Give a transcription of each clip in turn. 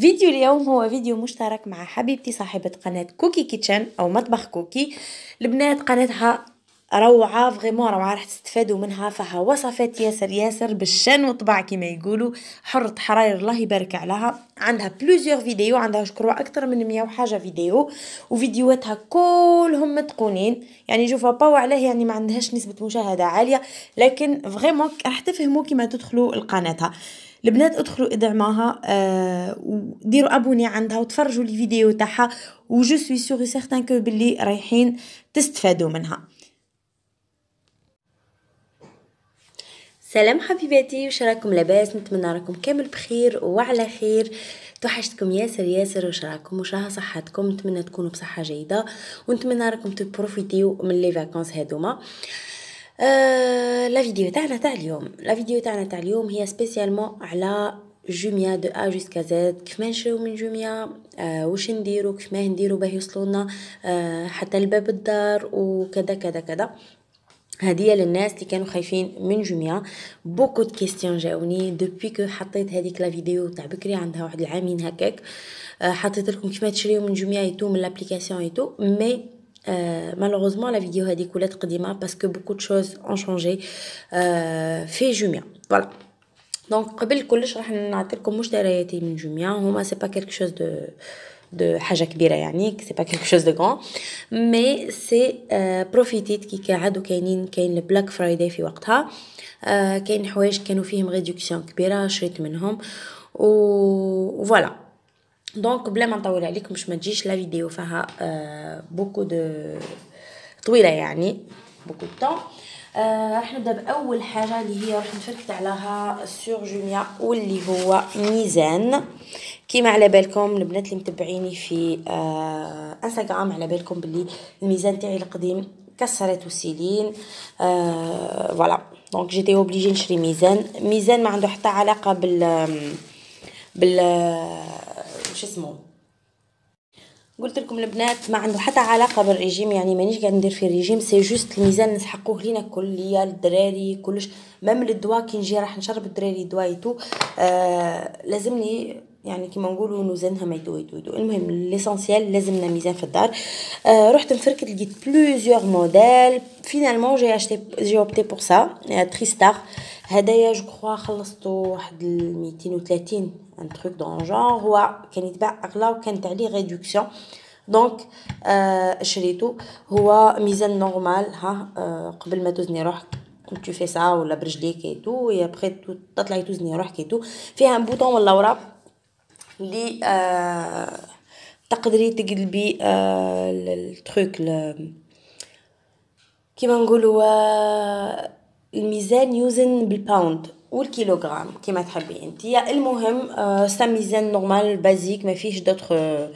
فيديو اليوم هو فيديو مشترك مع حبيبتي صاحبة قناة كوكي كيتشن أو مطبخ كوكي البنات قناتها روعة فغيمون روعة راح تستفادوا منها فيها وصفات ياسر ياسر بالشان وطبع كما يقولوا حرة حراير الله يبارك عليها عندها بلوزيوغ فيديو عندها شكروا أكثر من مية وحاجة فيديو وفيديوهاتها كلهم متقونين يعني جوفا باو عليه يعني ما عندهاش نسبة مشاهدة عالية لكن فغيمون راح تفهموا كيما تدخلوا لقناتها البنات ادخلوا ادعماها آه، وديروا ابوني عندها وتفرجوا الفيديو تاعها وجو سوي سيغ سيغتان كو باللي رايحين تستفادوا منها سلام حبيباتي وش راكم لاباس نتمنى راكم كامل بخير وعلى خير توحشتكم ياسر ياسر وش راكم وشاها صحتكم نتمنى تكونوا بصحه جيده ونتمنى راكم تبروفيتيو من لي فاكونس هادوما أه لا فيديو تاعنا تاع اليوم لا فيديو تاعنا تاع اليوم هي سبيسيالمون على جوميا دو ا جوسكا زد كيف نمشيو نشريو من جوميا آه واش نديرو كيف ما نديرو باه يوصلونا آه حتى لباب الدار وكذا كذا كذا هديه للناس اللي كانوا خايفين من جميع بوكو دو كيستيون جاوني دوبي كو حطيت هذيك لا فيديو تاع بكري عندها واحد العامين هكاك حطيت لكم كيما تشريو من جميع ايتو من لابليكاسيون ايتو مي Euh, malheureusement la vidéo a découlé de parce que beaucoup de choses ont changé euh, fait Jumia voilà donc قبل كلش راح quelque chose de de حاجه كبيره يعني quelque chose de grand mais c'est euh, كي كاينين كاين البلاك فرايداي في وقتها كاين حوايج كانوا فيهم ريدكسيون كبيره شريت voilà. دونك بلا ما نطول عليكم باش ما تجيش لا فيديو فيها بوكو دو طويله يعني بوكو طون راح نبدا باول حاجه اللي هي راح نفركت عليها سور جوميا واللي هو ميزان كيما على بالكم البنات اللي متبعيني في آه انستغرام على بالكم باللي الميزان تاعي القديم كسرت وسيلين آه فوالا دونك جيتي اوبليجي نشري ميزان ميزان ما عنده حتى علاقه بال بال شو اسمه قلت لكم البنات ما عنده حتى علاقه بالريجيم يعني مانيش قاعد ندير في الريجيم سي جوست الميزان نسحقوه لينا كليا الدراري كلش مام الدواء كي نجي راح نشرب الدراري دوايتو آه لازمني يعني كيما نقولوا نوزنها ما يدو يدو يدو المهم ليسونسييل لازمنا ميزان في الدار آه رحت نفركت لقيت بلوزيور موديل فينالمون جي اشتي جي اوبتي بور سا تريستار هدايا جو كخوا خلصتو واحد 230 ان تخوك دون جونغ هو كان يتباع اغلى وكانت عليه ريدكسيون دونك آه شريتو هو ميزان نورمال ها آه قبل ما توزني روحك كنت تفي سا ولا برجليك اي تو و ابخي تطلعي توزني روحك اي تو فيها بوطون ولا وراء لي آه، تقدري تقلبي آه، التروك كيما نقولو آه، الميزان يوزن بالباوند و الكيلوغرام كيما تحبي انتيا المهم سا ميزان نورمال بازيك ما فيهش دوتر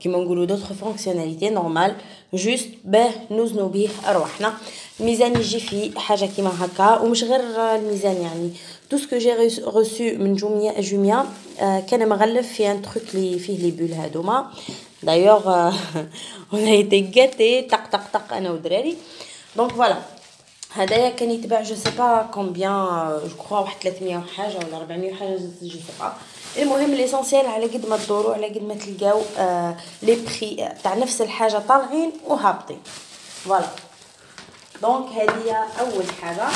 كيما نقولو دوتر فونكسيوناليتي نورمال جوست باه نوزنو بيه ارواحنا الميزان يجي فيه حاجه كيما هكا ومش غير الميزان يعني تو سكو جي j'ai من جوميا جوميا آه، كان مغلف في ان تروك لي فيه لي بول هادوما دايوغ اون ايتي غاتي طق طق طق انا ودراري دونك فوالا هدايا كان يتباع جو سي با كومبيان جو كخوا واحد 300 وحاجه ولا 400 وحاجه جو سي با المهم ليسونسيال على قد ما تدوروا على قد ما تلقاو آه لي بخي آه، تاع نفس الحاجه طالعين وهابطين فوالا دونك هذه اول حاجه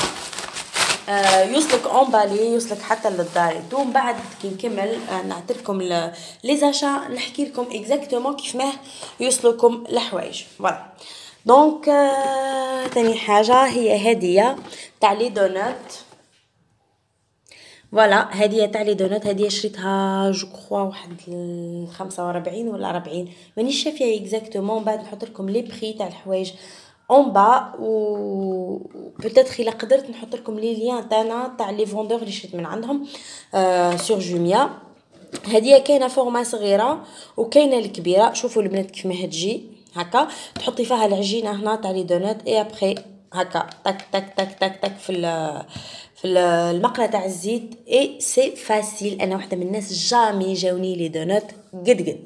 آه، يوصلك اونبالي يوصلك حتى للدار دوم بعد كي نكمل آه، نعطيكم لي زاشا نحكي لكم اكزاكتومون كيف ما يوصلكم الحوايج فوالا دونك ثاني حاجه هي هديه تاع لي دونات فوالا هذه تاع لي دونات هذه شريتها جو كخوا واحد 45 ولا ربعين مانيش شافية اكزاكتومون بعد نحط لكم لي بخي تاع الحوايج اون با و بتات الا قدرت نحط لكم لي ليان تاعنا تاع لي فوندور اللي شريت من عندهم سور جوميا هذه كاينه فورما صغيره وكاينه الكبيره شوفوا البنات كيف ما هتجي هكا تحطي فيها العجينه هنا تاع لي دونات اي ابري هكا تك تك تك تك تك في المقله تاع الزيت اي سي فاسيل انا وحده من الناس جامي جاوني لي دونات قد قد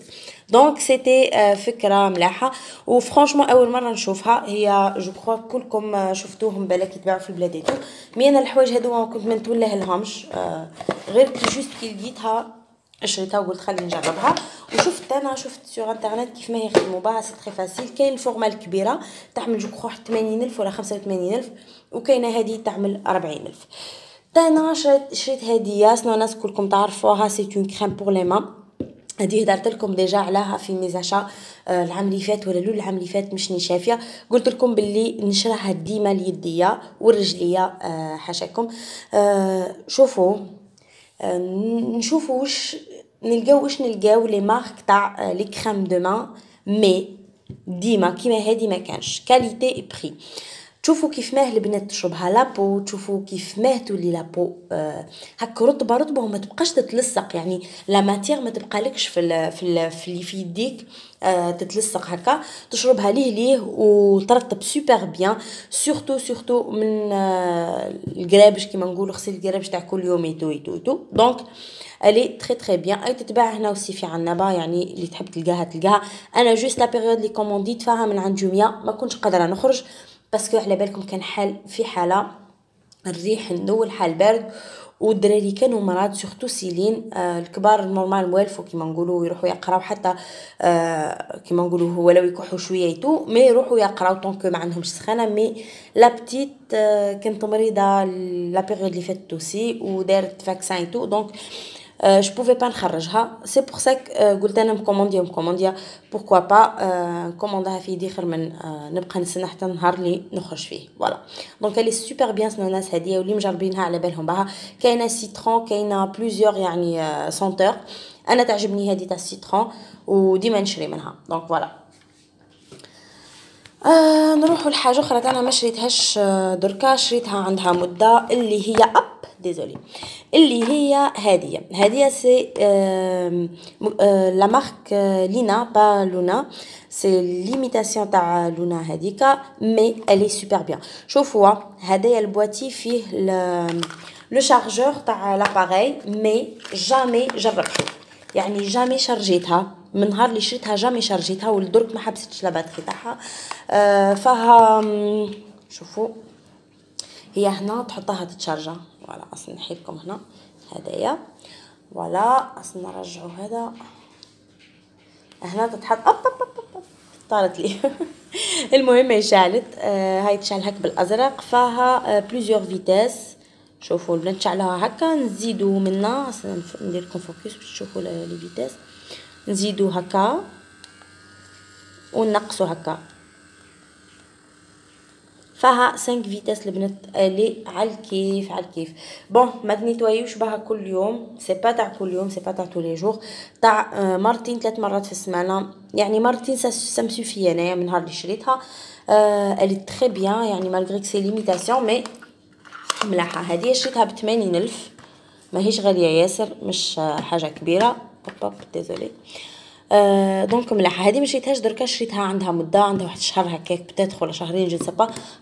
دونك سيتي euh, فكره ملاحه وفرانشمون اول مره نشوفها هي جو كرو كلكم آه، شفتوهم بالك يتباعوا في البلاد مي انا الحوايج هذو كنت ما نتولاه لهمش آه، غير كي جوست كي لقيتها شريتها وقلت خلي نجربها وشفت انا شفت سوغ انترنت كيف ما هي يخدموا باه سي تري فاسيل كاين الفورمال الكبيره تحمل جو كخو 80000 ولا 85000 وكاينه هذه تعمل 40000 انا شريت شريت هديه الناس كلكم تعرفوها سي اون كريم بور لي مان هذه هدرت لكم ديجا عليها في ميزاشا آه، العام اللي فات ولا لول العام اللي فات مشني شافيه قلت لكم باللي نشرها ديما اليديه والرجليه آه، حاشاكم آه، شوفوا Euh, نشوفوا واش نلقاو واش نلقاو لي مارك تاع لي كريم دو مان مي ديما كيما هادي ما كانش كاليتي اي بري تشوفوا كيف ماه البنات تشربها لابو تشوفوا كيف ماه تولي لابو آه هك رطبه رطبه وما تبقاش تتلصق يعني لا ماتير ما تبقالكش في الـ في الـ في, اللي في يديك آه تتلصق هكا تشربها ليه ليه وترطب سوبر بيان سورتو سورتو من آه القرابش كيما نقولوا غسيل القرابش تاع كل يوم يتو يتو يتو دونك الي تري تري بيان اي تتباع هنا وسي في عنابه يعني اللي تحب تلقاها تلقاها انا جوست لا بيريود لي كومونديت فيها من عند جوميا ما كنتش قادره نخرج باسكو على بالكم كان حال في حاله الريح ندو الحال بارد والدراري كانوا مرض سورتو سيلين آه الكبار نورمال موالفو كيما نقولوا يروحوا يقراو حتى آه كيما نقولوا ولو يكحوا شويه يتو مي يروحوا يقراو طونكو ما عندهمش سخانه مي لا بتيت آه كانت مريضه لا بيريود اللي فاتت توسي ودارت فاكسان تو دونك آه جو بوفي با نخرجها سي بور ساك قلت انا مكومونديا مكومونديا euh, بوركوا با نكوموندها في يدي خير من آه، نبقى نستنى حتى النهار اللي نخرج فيه فوالا دونك الي سوبر بيان سنوناس هذه واللي مجربينها على بالهم بها كاينه سيترون كاينه بليزيور يعني سونتور انا تعجبني هذه تاع السيترون وديما نشري منها دونك فوالا آه نروحوا لحاجه اخرى انا ما شريتهاش آه، دركا شريتها عندها مده اللي هي اب ديزولي اللي هي هادية هادية سي لا مارك لينا با لونا سي ليميتاسيون تاع لونا هذيك مي الي سوبر بيان شوفوا هذايا البواتي فيه لو شارجور تاع لاباري مي جامي جربته يعني جامي شرجيتها من نهار اللي شريتها جامي شرجيتها ولدرك ما حبستش لا باتري تاعها آه، فها شوفوا هي هنا تحطها تتشارجا فوالا اصلا نحيدكم هنا هدايا فوالا اصلا نرجعو هذا هنا تتحط اب اب اب, أب. طارت لي المهم انشعلت آه هاي تشعل هك بالازرق فيها آه بليزيور فيتاس شوفوا البنات نشعلها هكا نزيدو منا اصلا ندير لكم فوكس باش تشوفوا لي فيتاس نزيدو هكا ونقصو هكا فيها 5 فيتاس البنات لي على الكيف على الكيف بون ما تنيتويوش بها كل يوم سي با تاع كل يوم سي با تاع تو لي جور تاع آه، مرتين ثلاث مرات في السمانه يعني مرتين سا مسوفي انايا من نهار اللي شريتها الي تري بيان يعني مالغري سي ليميتاسيون مي ملاحه هذه شريتها ب 80000 ماهيش غاليه ياسر مش آه، حاجه كبيره بوب ديزولي آه، دونك ملاحه هذه مشيتهاش دركا شريتها عندها مده عندها واحد الشهر هكاك بتات ولا شهرين جو سي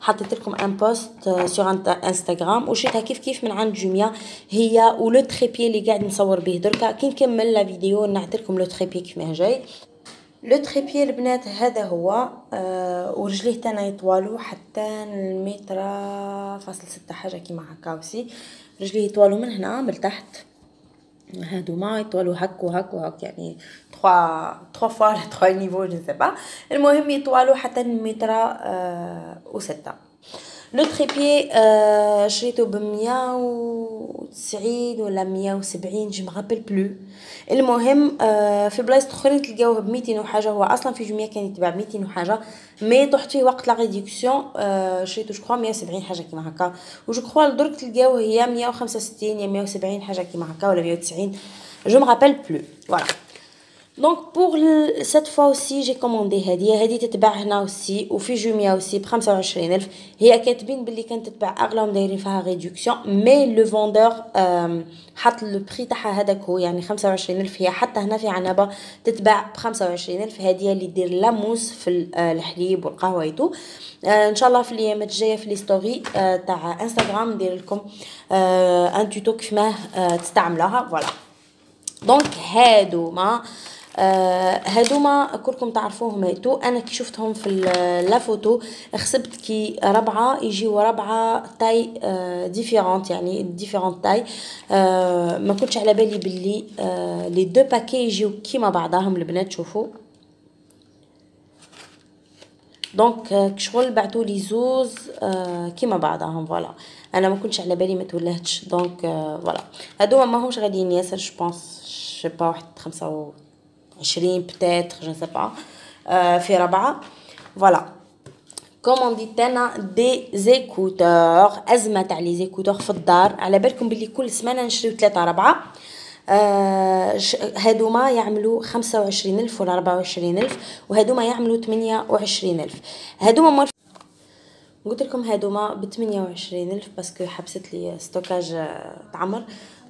حطيت لكم ان بوست آه سور انستغرام وشريتها كيف كيف من عند جوميا هي ولو تريبي اللي قاعد نصور به دركا كي نكمل لا فيديو نعطي لكم لو تريبي كيف ما جاي لو تريبي البنات هذا هو آه ورجليه تانا يطوالو حتى المتر فاصل ستة حاجه كيما هكا وسي رجليه يطوالو من هنا من تحت هادوما يطولوا هك وهك وهك يعني 3 3 فوا 3 نيفو جو سي با المهم يطولوا حتى المتر آه 6 لو تريبي شريتو بميه و تسعين ولا 170 جي سبعين بلو المهم في بلايص اخرين تلقاوه بميتين وحاجه هو اصلا في جميع كان يتباع بميتين وحاجه مي طحت فيه وقت لا ريديكسيون شريتو جو كخوا ميه حاجه كيما هكا و جو درك تلقاوه هي 165 وستين يا 170 حاجه كيما هكا ولا 190 جو مغابيل بلو فوالا دونك بور سيت فوا اوسي جي كوموندي هديه هذه تتباع هنا و وفي جوميا aussi ب 25000 هي كاتبين باللي كانت تتباع اغلى ومدايرين فيها ريدكسيون مي لو فوندور حط لو بري تاعها هذاك هو يعني 25000 هي حتى هنا في عنابه تتباع ب 25000 هديه اللي دير لاموس في الحليب والقهوه ايتو ان شاء الله في الايامات الجايه في لي ستوري تاع انستغرام ندير لكم ان توتو كيفاه تستعملوها فوالا دونك هادو ما آه، هادوما كلكم تعرفوهم هيتو انا كي شفتهم في لافوتو خسبت كي ربعه يجيو ربعه تاي آه، ديفيرونت يعني ديفيرونت تاي آه، ما كنتش على بالي باللي لي دو باكي يجيو كيما بعضاهم البنات شوفوا دونك كشغل بعثوا لي زوز كيما بعضهم فوالا انا ما كنتش على بالي ما تولهتش دونك فوالا هادو ما همش غاديين ياسر جو بونس با واحد 5 و 20 بتاتر جو سي با في ربعة فوالا كومونديت انا دي زيكوتور ازمه تاع لي زيكوتور في الدار على بالكم بلي كل سمانه نشريو ثلاثه ربعه آه هادوما يعملوا خمسة وعشرين ألف ولا ربعة وعشرين ألف وهادوما يعملوا ثمانية وعشرين ألف هادوما مور قلت لكم هادوما ب ألف باسكو حبست لي ستوكاج آه، تعمر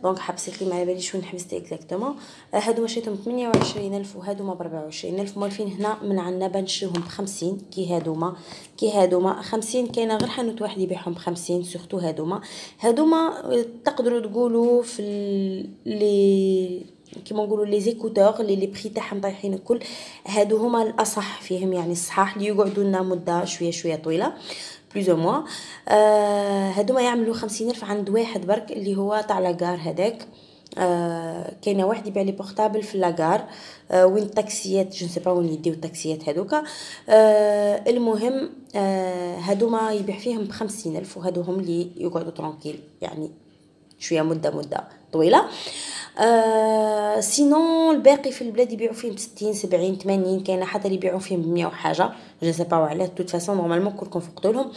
دونك حبست لي ما على باليش وين حبست اكزاكتومون هادو مشيتهم ب 28000 ما ب 24000 مولفين هنا من عندنا بنشريهم ب 50 كي هادوما كي هادوما 50 كاينه غير حانوت واحد يبيعهم ب 50 سورتو هادوما هادوما تقدروا تقولوا في لي كيما نقولوا لي زيكوتور لي لي بري تاعهم طايحين الكل هادو هما الاصح فيهم يعني الصحاح اللي يقعدوا لنا مده شويه شويه طويله بلوز موا آه هادوما يعملوا خمسين الف عند واحد برك اللي هو تاع لاكار هذاك آه كاينه واحد يبيع لي بورطابل في لاكار آه وين التاكسيات جو سي با وين يديو التاكسيات هذوك آه المهم آه هادوما يبيع فيهم بخمسين الف وهادو هم اللي يقعدوا ترونكيل يعني شويه مده مده طويله سينون آه، الباقي في البلاد يبيعوا فيه ب 60 70 80 كاينه حتى اللي يبيعوا فيه ب 100 وحاجه جو سي با علاه توت فاصون نورمالمون كلكم فقتوا لهم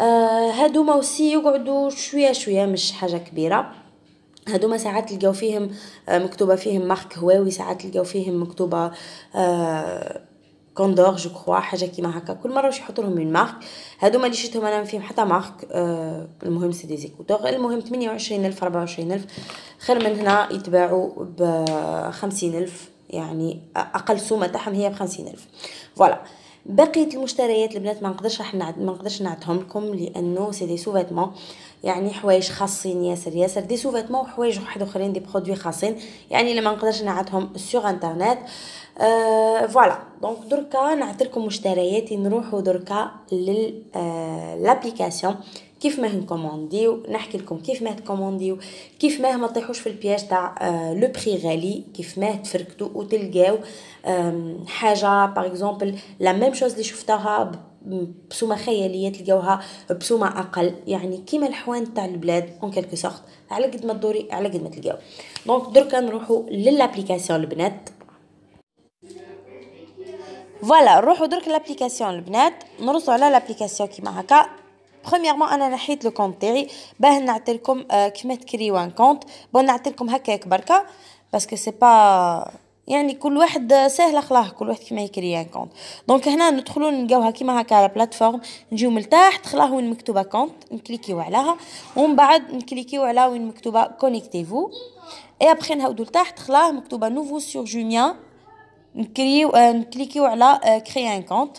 آه هادوما وسي يقعدوا شويه شويه مش حاجه كبيره هادو ما ساعات تلقاو فيهم آه، مكتوبه فيهم مارك هواوي ساعات تلقاو فيهم مكتوبه آه كوندور جو كخوا حاجه كيما هكا كل مره باش يحطو لهم اون مارك هادو ما شريتهم انا فيهم حتى مارك آه المهم سي دي زيكوتوغ المهم وعشرين ألف خير من هنا يتباعو بخمسين ألف يعني اقل سومه تاعهم هي بخمسين ألف فوالا بقيه المشتريات البنات ما نقدرش راح ما نقدرش نعدهم لكم لانه سي دي سوفيتمون يعني حوايج خاصين ياسر ياسر دي سوفيتمون وحوايج واحد اخرين دي برودوي خاصين يعني اللي ما نقدرش نعطهم سوغ انترنت آه فوالا دونك دركا نعطيكم مشترياتي نروحوا دركا للابليكاسيون euh, كيف ما نكومونديو نحكي لكم كيف ما تكومونديو كيف ما ما تطيحوش في البياج تاع لو euh, بري غالي كيف ما تفركتو وتلقاو euh, حاجه باغ اكزومبل لا ميم شوز اللي شفتها بسومه خياليه تلقاوها بسومه اقل يعني كيما الحوان تاع البلاد اون كالكو سورت على قد ما تدوري على قد ما تلقاو دونك دركا نروحو للابليكاسيون البنات فوالا نروحو درك لابليكاسيون البنات نرسو على لابليكاسيون كيما هكا برومييرمون انا نحيت لو كونت تاعي باه نعطيلكم آه، كيما تكريو ان كونت بون نعطيلكم هكاك بركا باسكو سي با يعني كل واحد سهل خلاه كل واحد كيما يكري ان يعني كونت دونك هنا ندخلوا نلقاوها كيما هكا على بلاتفورم نجيو من تحت خلاه وين مكتوبه كونت نكليكيو عليها ومن بعد نكليكيو على وين مكتوبه كونيكتيفو اي ابخي نعاودو لتحت خلاه مكتوبه نوفو سور جوميا نكريو آه، نكليكيو على كري ان كونت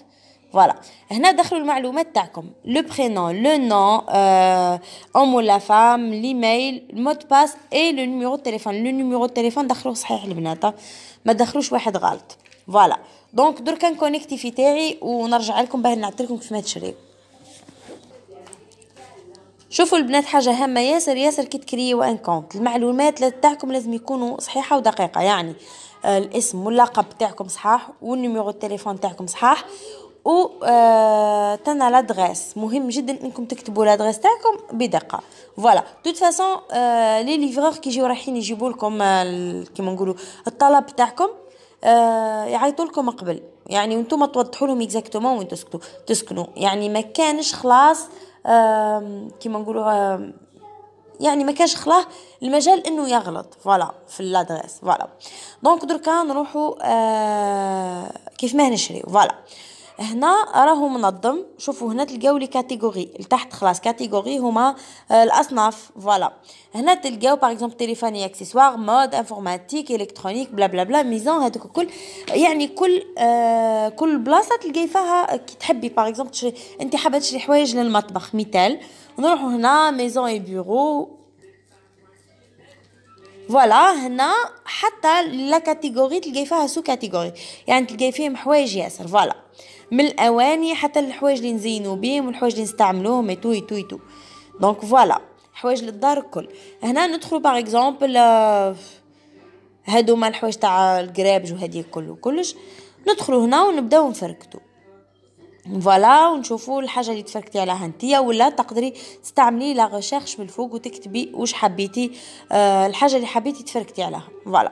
فوالا هنا دخلوا المعلومات تاعكم لو برينون لو نون ام ولا فام ليميل المود باس اي لو نيميرو تليفون لو نيميرو تليفون دخلوه صحيح البنات ما دخلوش واحد غلط فوالا دونك درك نكونيكتي في تاعي ونرجع لكم باه لكم كيف ما تشري شوفوا البنات حاجه هامه ياسر ياسر كي تكريو ان كونت المعلومات تاعكم لازم يكونوا صحيحه ودقيقه يعني آه، الاسم واللقب تاعكم صحاح والنيميرو التليفون تاعكم صحاح و آه، تانا لادريس مهم جدا انكم تكتبوا لادريس تاعكم بدقه فوالا توت فاسون لي ليفرور كي يجيو رايحين يجيبوا لكم كيما نقولوا الطلب تاعكم آه، يعيطوا لكم قبل يعني وانتم توضحوا لهم اكزاكتومون وين تسكنوا تسكنوا يعني ما كانش خلاص كيما نقولوا يعني ما كانش خلاه المجال انه يغلط فوالا في لادريس فوالا دونك دركا نروحوا آه، كيف ما نشري فوالا هنا راهو منظم شوفوا هنا تلقاو لي كاتيجوري لتحت خلاص كاتيجوري هما آه، الاصناف فوالا هنا تلقاو باغ اكزومبل تليفوني اكسسوار مود انفورماتيك الكترونيك بلا بلا بلا ميزون هذوك الكل يعني كل آه كل بلاصه تلقاي فيها آه، كي تحبي باغ اكزومبل تشري انت حابه تشري حوايج للمطبخ مثال نروحوا هنا ميزون اي بيرو فوالا هنا حتى لا كاتيجوري تلقاي فيها سو كاتيجوري يعني تلقاي فيهم حوايج ياسر فوالا من الاواني حتى الحوايج اللي نزينو بيهم والحوايج اللي نستعملوهم اي تو اي تو اي تو دونك فوالا حوايج للدار الكل هنا ندخلوا باغ اكزومبل آه، هادوما الحوايج تاع القرابج وهذه الكل وكلش ندخلوا هنا ونبداو نفركتو فوالا ونشوفوا الحاجه اللي تفركتي عليها انتيا ولا تقدري تستعملي لا ريشيرش من الفوق وتكتبي واش حبيتي آه الحاجه اللي حبيتي تفركتي عليها فوالا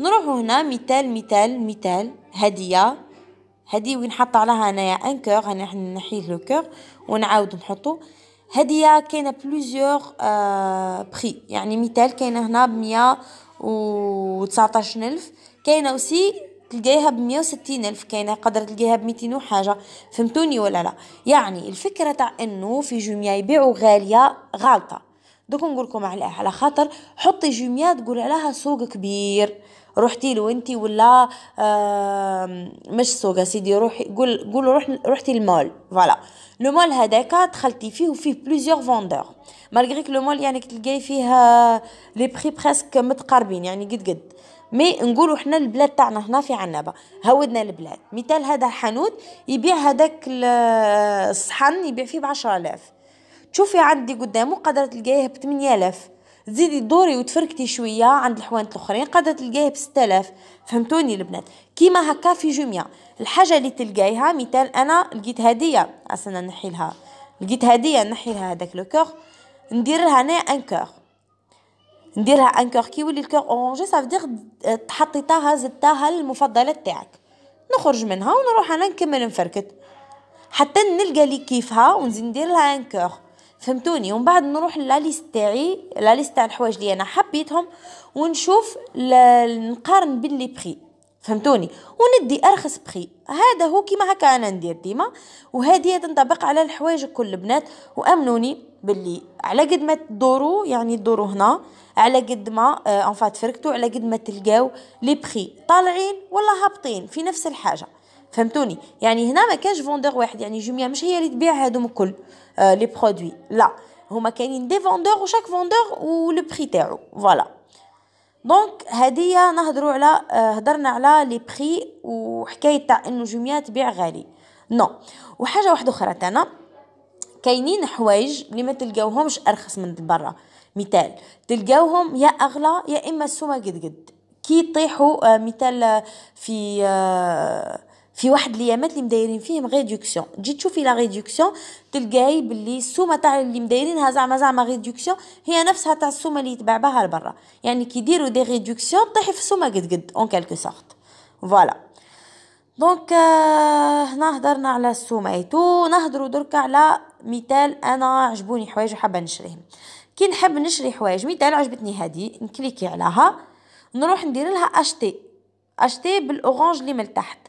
نروحوا هنا مثال مثال مثال هديه هذه وين حط عليها انايا ان كور انا نحيد لو كور ونعاود نحطو هدية كاينة بلوزيور بري بخي يعني مثال كاينة هنا بمية و الف كاينة اوسي تلقايها بمية وستين ألف كاينة قدر تلقايها بميتين وحاجة فهمتوني ولا لا يعني الفكرة تاع انه في جوميا يبيعوا غالية غالطة دوك نقولكم عليها على خاطر حطي جوميا تقول عليها سوق كبير رحتي له انت ولا مش سوق سيدي روحي قول قول روح رحتي المول فوالا لو مول هذاك دخلتي فيه وفيه بليزيور فوندور مالغريك لو مول يعني تلقاي فيه لي بري بريسك متقاربين يعني قد قد مي نقولوا حنا البلاد تاعنا هنا في عنابه هودنا البلاد مثال هذا الحانوت يبيع هذاك آه، الصحن يبيع فيه ب 10000 تشوفي عندي قدامه قدرت تلقايه ب 8000 زيدي دوري وتفركتي شويه عند الحوانت الاخرين قادر تلقاه ب 6000 فهمتوني البنات كيما هكا في جوميا الحاجه اللي تلقايها مثال انا لقيت هديه اصلا نحي لها لقيت هديه نحي لها هذاك لو كور ندير لها انا ان كور نديرها ان كور كي يولي الكور اورانجي صافي دير تحطيتها زدتها المفضله تاعك نخرج منها ونروح انا نكمل نفركت حتى نلقى لي كيفها ونزيد ندير لها ان كور فهمتوني ومن بعد نروح لليست تاعي لليست تاع الحوايج اللي انا حبيتهم ونشوف نقارن بين لي بري فهمتوني وندي ارخص بخي هذا هو كيما هكا انا ندير ديما وهذه تنطبق على الحوايج كل البنات وامنوني باللي على قد ما تدوروا يعني تدوروا هنا على قد ما انفا آه، تفركتوا على قد ما تلقاو لي بخي طالعين ولا هابطين في نفس الحاجه فهمتوني يعني هنا ما كانش فوندور واحد يعني جوميا مش هي اللي تبيع هادو الكل آه لي برودوي لا هما كاينين دي فوندور وشاك فوندور ولو بري تاعو فوالا دونك هدية نهضروا على آه، هضرنا على لي بري وحكايه تاع انه جوميا تبيع غالي نو وحاجه واحده اخرى تانا كاينين حوايج اللي ما تلقاوهمش ارخص من برا مثال تلقاوهم يا اغلى يا اما السومه قد قد كي يطيحوا آه، مثال آه، في في واحد الايامات اللي مدايرين فيهم ريدكسيون تجي تشوفي لا ريدكسيون تلقاي باللي السومه تاع اللي مدايرينها زعما زعما ريدكسيون هي نفسها تاع السومه اللي يتباع بها لبرا يعني كي يديروا دي ريدكسيون طيح في السومه قد قد اون كالكو سورت فوالا دونك هنا هضرنا على السومه اي تو نهضروا درك على مثال انا عجبوني حوايج وحابه نشريهم كي نحب نشري حوايج مثال عجبتني هذه نكليكي عليها نروح ندير لها اشتي اشتي بالاورانج اللي من تحت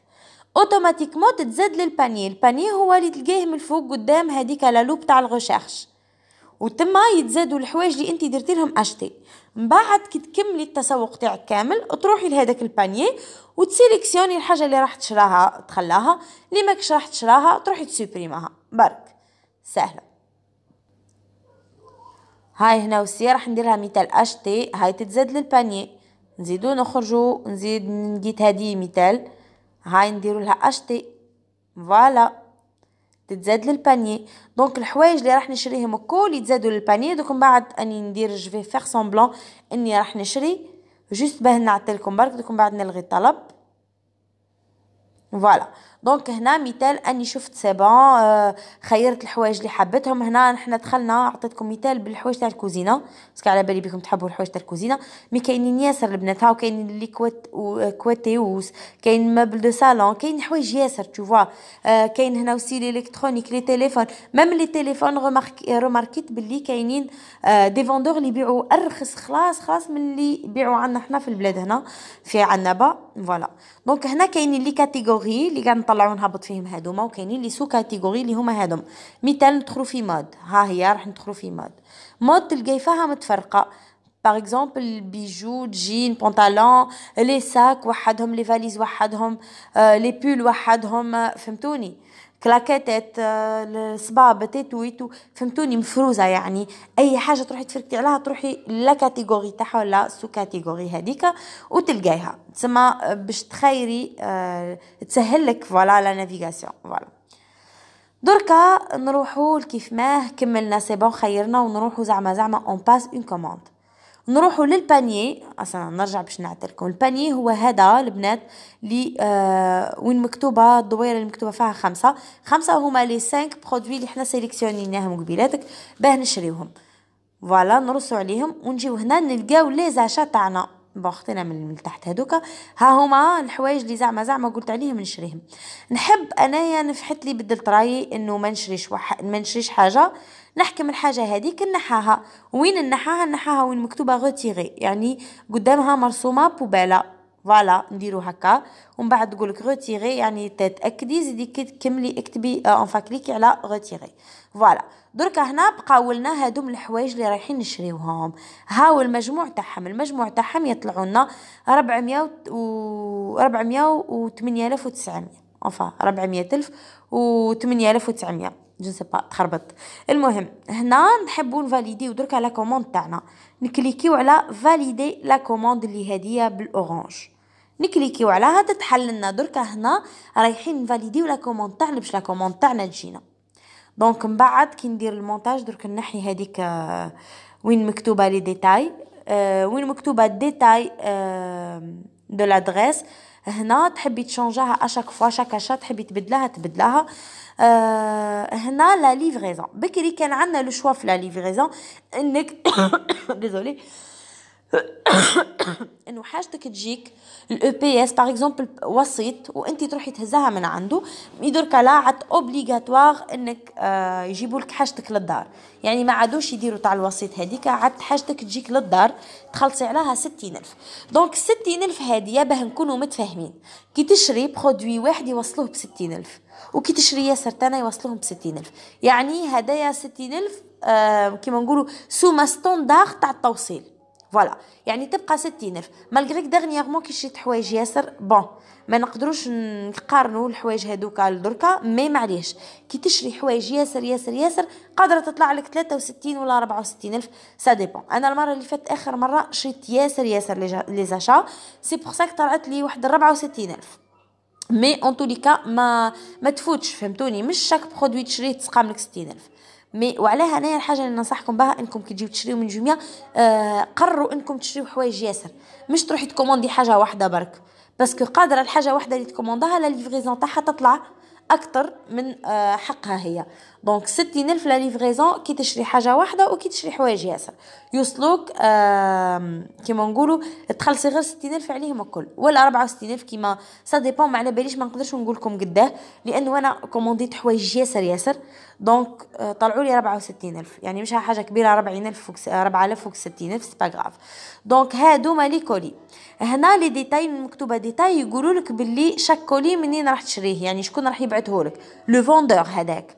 اوتوماتيكمون تتزاد للبانيه البانيه هو اللي تلقاه من الفوق قدام هذيك لوب تاع الغوشيرش وتما يتزادوا الحوايج اللي انت درتي لهم اشتي من بعد كي تكملي التسوق تاعك كامل تروحي لهذاك البانيه وتسيليكسيوني الحاجه اللي راح تشراها تخلاها اللي ماكش راح تشراها تروحي تسوبريمها برك سهله هاي هنا وسي راح نديرها مثال اشتي هاي تتزاد للبانيه نزيدو نخرجو نزيد نجيت هذه مثال هاي نديرو لها اشتي فوالا تتزاد للباني دونك الحوايج اللي راح نشريهم الكل يتزادوا للباني دوك من بعد اني ندير جوفي فيغ سومبلون اني راح نشري جوست باه نعطيلكم برك دوك من بعد نلغي الطلب فوالا دونك هنا مثال اني شفت سي بون آه، خيرت الحوايج اللي حبيتهم هنا نحنا دخلنا عطيتكم مثال بالحوايج تاع الكوزينه باسكو على بالي بكم تحبوا الحوايج تاع الكوزينه مي كاينين ياسر البنات هاو كاين اللي كوات آه، كواتيوس كاين مبل دو صالون كاين حوايج ياسر تو فوا آه، كاين هنا وسي الكترونيك لي تيليفون ميم لي تيليفون رومارك روماركيت باللي كاينين دي فوندور اللي يبيعوا ارخص خلاص خلاص من اللي يبيعوا عندنا حنا في البلاد هنا في عنابه فوالا دونك هنا كاينين لي كاتيجوري اللي كان طلعوا نهبط فيهم هادوما وكاينين لي سو كاتيغوري اللي هما هادوم مثال ندخلوا في مود ها هي راح ندخلوا في مود مود تلقاي فيها متفرقه باغ اكزومبل البيجو جين بونطالون لي ساك وحدهم لي فاليز وحدهم لي بول وحدهم فهمتوني كلاكاتات آه، الصباع ويتو فهمتوني مفروزه يعني اي حاجه تروحي تفركتي عليها تروحي لا كاتيجوري تاعها ولا سو كاتيجوري هذيك وتلقايها تسمى آه، باش تخيري آه، تسهل لك فوالا لا نافيغاسيون فوالا دركا نروحو كيف ماه كملنا سي بون خيرنا ونروحو زعما زعما اون باس اون كوموند نروحوا للبانيي اصلا نرجع باش نعطيكم البانيي هو هذا البنات لي آه وين مكتوبه الدويره اللي مكتوبه فيها خمسه خمسه هما لي 5 برودوي اللي حنا سيليكسيونيناهم قبيلاتك باه نشريوهم فوالا نرصوا عليهم ونجيو هنا نلقاو لي زاشا تاعنا بون خطينا من تحت هذوك ها هما الحوايج اللي زعما زعما قلت عليهم نشريهم نحب انايا نفحت لي بدلت رايي انه ما نشريش ما نشريش حاجه نحكم الحاجة هذيك نحاها وين نحاها نحاها وين مكتوبة غوتيغي يعني قدامها مرسومة بوبالة فوالا نديرو هكا ومن بعد تقولك غوتيغي يعني تتاكدي زيدي كملي اكتبي اون آه، كليكي على غوتيغي فوالا دركا هنا بقاو لنا هادوم الحوايج اللي رايحين نشريوهم هاو المجموع تاعهم المجموع تاعهم يطلعوا لنا 400 و 400 و 8900 انفا 400000 و 8900 جو سي با تخربط المهم هنا نحبوا نفاليديو درك على كوموند تاعنا نكليكيو على فاليدي لا كوموند اللي هاديه بالاورانج نكليكيو عليها تتحل لنا درك هنا رايحين نفاليديو لا كوموند تاعنا باش لا كوموند تاعنا تجينا دونك من بعد كي ندير المونتاج درك نحي هذيك آه، وين مكتوبه لي ديتاي آه، وين مكتوبه ديتاي دو لادريس هنا تحبي تشونجاها اشاك فوا شاك اشا تحبي تبدلها تبدلها euh Là, la livraison bekri kan 3na le choix de la livraison انك désolé انه حاجتك تجيك الاو بي اس باغ اكزومبل وسيط وانت تروحي تهزها من عنده يدرك لا عاد اوبليغاتوار انك آه يجيبوا لك حاجتك للدار يعني ما عادوش يديروا تاع الوسيط هذيك عاد حاجتك تجيك للدار تخلصي عليها 60000 دونك 60000 هذه باه نكونوا متفاهمين كي تشري برودوي واحد يوصلوه ب 60000 وكي تشري ياسر تانا يوصلوهم ب 60000 يعني هدايا 60000 آه كيما نقولوا سوما ستوندار تاع التوصيل فوالا يعني تبقى 60000 مالغريك دغنييغمون كي شريت حوايج ياسر بون ما نقدروش نقارنوا الحوايج هذوكا لدركا مي معليش كي تشري حوايج ياسر ياسر ياسر قادره تطلع لك 63 ولا 64000 سا ديبون انا المره اللي فاتت اخر مره شريت ياسر ياسر لي زاشا سي بور سا طلعت لي واحد 64000 مي اون تو ما ما تفوتش فهمتوني مش شاك برودوي تشريه تسقام لك 60000 مي وعليها انايا الحاجه اللي ننصحكم بها انكم كي تجيو تشريو من جوميا آه قرروا انكم تشريو حوايج ياسر مش تروحي تكوموندي حاجه واحده برك باسكو قادره الحاجه واحده اللي تكومونداها لا ليفريزون تاعها تطلع اكثر من آه حقها هي دونك 60000 لا ليفريزون كي تشري حاجه واحده وكي تشري حوايج ياسر يوصلوك كيما نقولوا تخلصي غير 60000 عليهم الكل ولا 64000 كيما سا ديبون ما على باليش ما نقدرش نقول لكم قداه لانه انا كومونديت حوايج ياسر ياسر دونك طلعوا لي 64000 يعني مش حاجه كبيره 40000 فوق 4000 فوق 60000 سي با غاف دونك هادوما لي كولي هنا لي ديتاي مكتوبه ديتاي يقولوا لك باللي شاك كولي منين راح تشريه يعني شكون راح يبعثه لك لو فوندور هذاك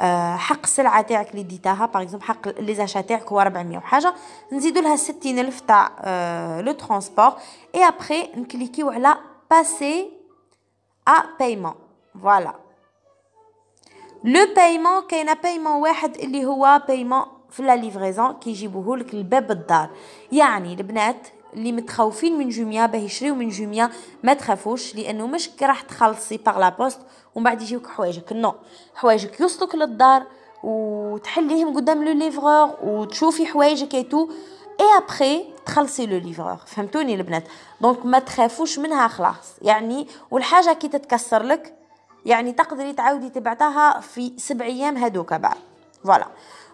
آه، حق السلعه تاعك اللي ديتاها باغ اكزومبل حق لي زاشا تاعك هو 400 وحاجه نزيدوا لها 60000 تاع آه، لو ترونسبور اي ابري نكليكيو على باسي ا بايمون فوالا لو بايمون كاين بايمون واحد اللي هو بايمون في لا ليفريزون كيجيبوه لك لباب الدار يعني البنات اللي متخوفين من جوميا باه يشريو من جوميا ما تخافوش لانه مش راح تخلصي باغ لا بوست ومن بعد يجيوك حوايجك نو حوايجك يوصلوك للدار وتحليهم قدام لو ليفغور وتشوفي حوايجك اي تو اي ابخي تخلصي لو ليفغور فهمتوني البنات دونك ما تخافوش منها خلاص يعني والحاجه كي تتكسر لك يعني تقدري تعاودي تبعتها في سبع ايام هذوك بعد فوالا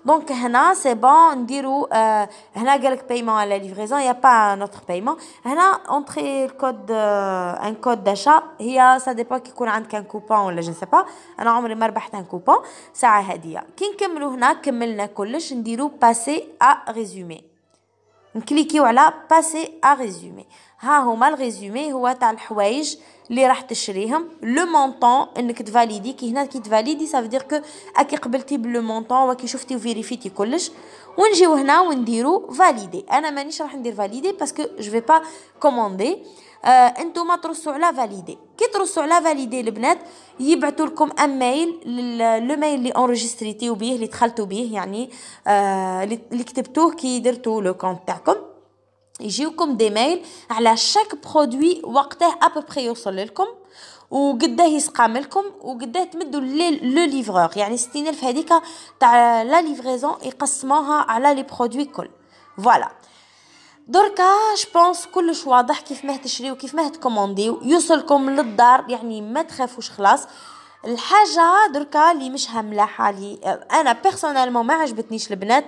Donc, c'est bon, on dit où, là, y a un paiement à la livraison, il n'y a pas un autre paiement. Là, entrez le un code d'achat, il y a, ça dépend qui qu'on un coupon, ou là, je ne sais pas. on homme, il m'a un coupon, ça a été dit. Qu'est-ce que nous avons, qu'est-ce que nous on dit passer à résumer. نكليكيو على باسي ا ريزومي ها هما الريزومي هو تاع الحوايج اللي راح تشريهم لو مونطون انك تفاليدي كي هنا كي تفاليدي سافدير كو اكي قبلتي بلو مونطون وكي شفتي وفيريفيتي كلش On va dire Je ne vais pas parce que je vais pas commander. On que valider le bnet? Il a un mail. Le mail est enregistré. Il qui enregistré. a des mails. Chaque produit à peu près وقداه يسقى يستقاملكم وقداه تمدوا لو ليفرور يعني 60000 هذيك تاع لا ليفريزون يقسموها على لي برودوي كل فوالا دركا جوبونس كلش واضح كيف ما تشريو كيف ما تكومونديو يوصلكم للدار يعني ما تخافوش خلاص الحاجه دركا اللي مش ملاحه لي انا بيرسونيلمون ما عجبتنيش البنات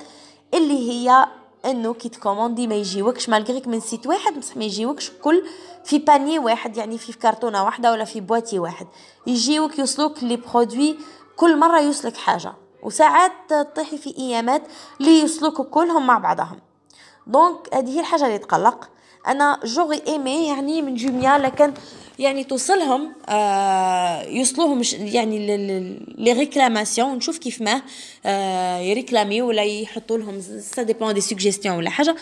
اللي هي انه كي تكوموندي ما يجيوكش مالغريك من سيت واحد بصح ما يجيوكش كل في باني واحد يعني في كرتونه واحده ولا في بواتي واحد يجيوك يوصلوك لي برودوي كل مره يوصلك حاجه وساعات تطيحي في ايامات لي يوصلوك كلهم مع بعضهم دونك هذه هي الحاجه اللي تقلق انا جوغي ايمي يعني من جميع لكن يعني توصلهم آه يوصلوهم يعني لي ريكلاماسيون نشوف كيف ما آه يريكلامي ولا يحطوا لهم سا ديبون دي سوجيستيون ولا حاجه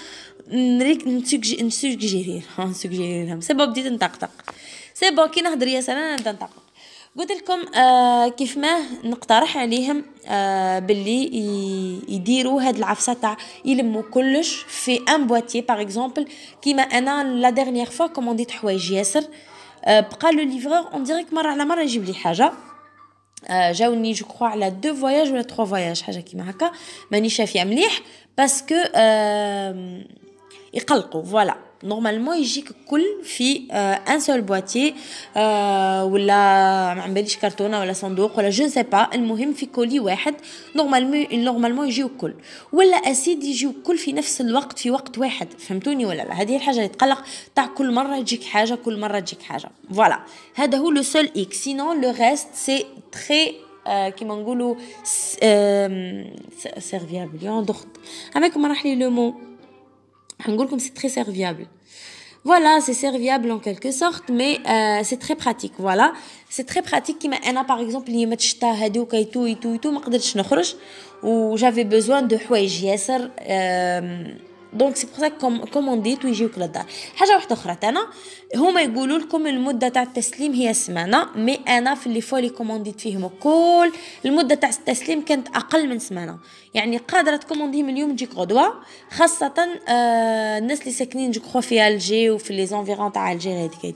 نريك نسوجيري نسوجيري لهم سي بون بديت نطقطق سي بون كي نهضر ياسر انا نبدا نطقطق قلت لكم آه كيف ما نقترح عليهم آه باللي يديروا هاد العفسه تاع يلموا كلش في ان بواتيي باغ اكزومبل كيما انا لا ديرنيير فوا كومونديت حوايج ياسر آه بقى لو ليفرور اون ديريكت مره على مره يجيب لي حاجه آه، جاوني جو كخوا على دو فواياج ولا تخوا فواياج حاجه كيما هكا ماني شافيه مليح باسكو يقلقوا فوالا نورمالمون يجيك الكل في ان سول بواتي ولا ما عمليش كرتونه ولا صندوق ولا جو سي با المهم في كولي واحد نورمالمون نورمالمون يجيو الكل ولا اسيد يجيو الكل في نفس الوقت في وقت واحد فهمتوني ولا لا هذه الحاجه اللي تقلق تاع كل مره تجيك حاجه كل مره تجيك حاجه فوالا هذا هو لو سول اكس سينون لو ريست سي تري كيما نقولوا سيرفيابل يون دوخت عماكم راح لي لو مو comme c'est très serviable. Voilà, c'est serviable en quelque sorte, mais euh, c'est très pratique. Voilà, c'est très pratique. Comme moi, par exemple, les matchs هذوك et tout et tout et tout, pas قدرتش J'avais besoin de حوايج Euh... دونك سي بور سا كومونديت ويجيوك للدار حاجه واحده اخرى تانا هما يقولوا لكم المده تاع التسليم هي سمانه مي انا في اللي فولي كومونديت فيهم كل المده تاع التسليم كانت اقل من سمانه يعني قادره من اليوم تجيك غدوه خاصه آه الناس اللي ساكنين جو كخوا في الجي وفي لي زونفيرون تاع الجي هذيك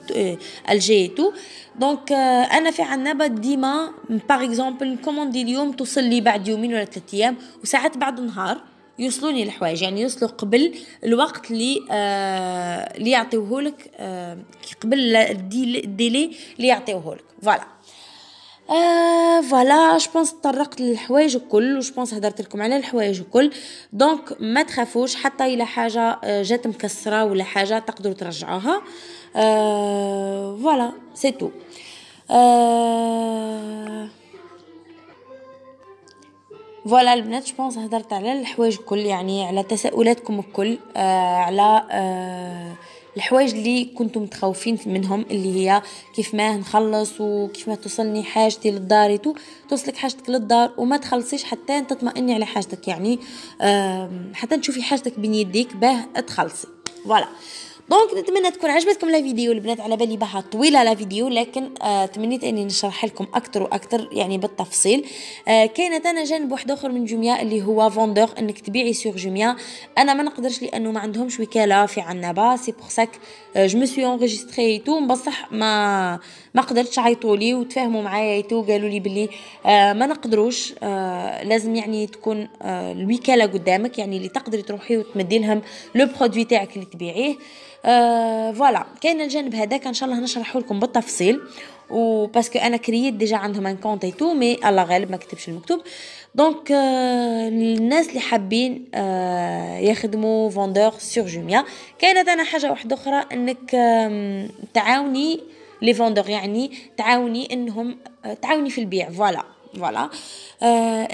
الجي تو دونك آه انا في عنابه ديما باغ اكزومبل كوموندي اليوم توصل لي بعد يومين ولا ثلاث ايام وساعات بعد نهار يوصلوني الحوايج يعني يوصلوا قبل الوقت اللي آه يعطيوه لك آه قبل الديلي اللي لك فوالا آه فوالا جو بونس تطرقت للحوايج الكل وجو بونس هدرت لكم على الحوايج الكل دونك ما تخافوش حتى الا حاجه آه، جات مكسره ولا حاجه تقدروا ترجعوها آه فوالا سي تو آه فوالا البنات جوبونس هضرت على الحوايج الكل يعني على تساؤلاتكم الكل آه على آه الحوايج اللي كنتم متخوفين منهم اللي هي كيف ما نخلص وكيف ما توصلني حاجتي للدار تو توصلك حاجتك للدار وما تخلصيش حتى تطمئني على حاجتك يعني آه حتى تشوفي حاجتك بين يديك باه تخلصي فوالا دونك نتمنى تكون عجبتكم لا فيديو البنات على بالي بها طويله لا فيديو لكن آه تمنيت اني نشرح لكم اكثر واكثر يعني بالتفصيل آه كاينه تانا جانب واحد اخر من جوميا اللي هو فوندور انك تبيعي سور جوميا انا ما نقدرش لانه ما عندهمش وكاله في عنابه سي بور ساك جو مي سوي انغيستري تو بصح ما ما قدرتش عيطوا لي وتفاهموا معايا تو قالوا لي بلي آه ما نقدروش آه لازم يعني تكون آه الوكاله قدامك يعني اللي تقدري تروحي وتمدي لهم لو برودوي تاعك اللي تبيعيه آه فوالا كاين الجانب هذاك ان شاء الله نشرحه لكم بالتفصيل و باسكو انا كرييت ديجا عندهم ان كونت اي تو مي الله غالب ما كتبش المكتوب دونك آه، الناس اللي حابين آه، يخدموا فوندور سور جوميا كانت انا حاجه واحده اخرى انك تعاوني لي فوندور يعني تعاوني انهم آه، تعاوني في البيع فوالا فوالا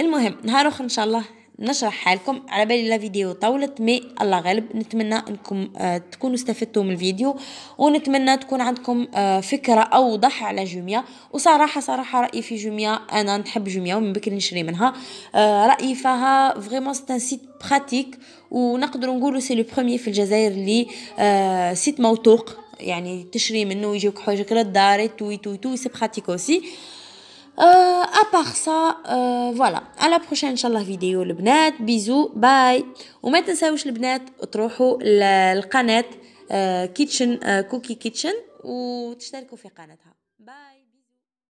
المهم نهار اخر ان شاء الله نشرح حالكم على بالي لا فيديو طولت مي الله غالب نتمنى انكم آه، تكونوا استفدتوا من الفيديو ونتمنى تكون عندكم آه، فكره اوضح على جوميا وصراحه صراحه رايي في جوميا انا نحب جوميا ومن بكري نشري منها آه، رايي فيها فريمون سيت سيت براتيك ونقدر نقولوا سي لو بروميير في الجزائر آه سيت موثوق يعني تشري منه ويجيوك حوايجك للدار تو تو تو سي براتيك اوسي ابار سا فوالا على بروشين ان شاء الله فيديو البنات بيزو باي وما تنساوش البنات تروحوا للقناه كيتشن كوكي كيتشن وتشتركوا في قناتها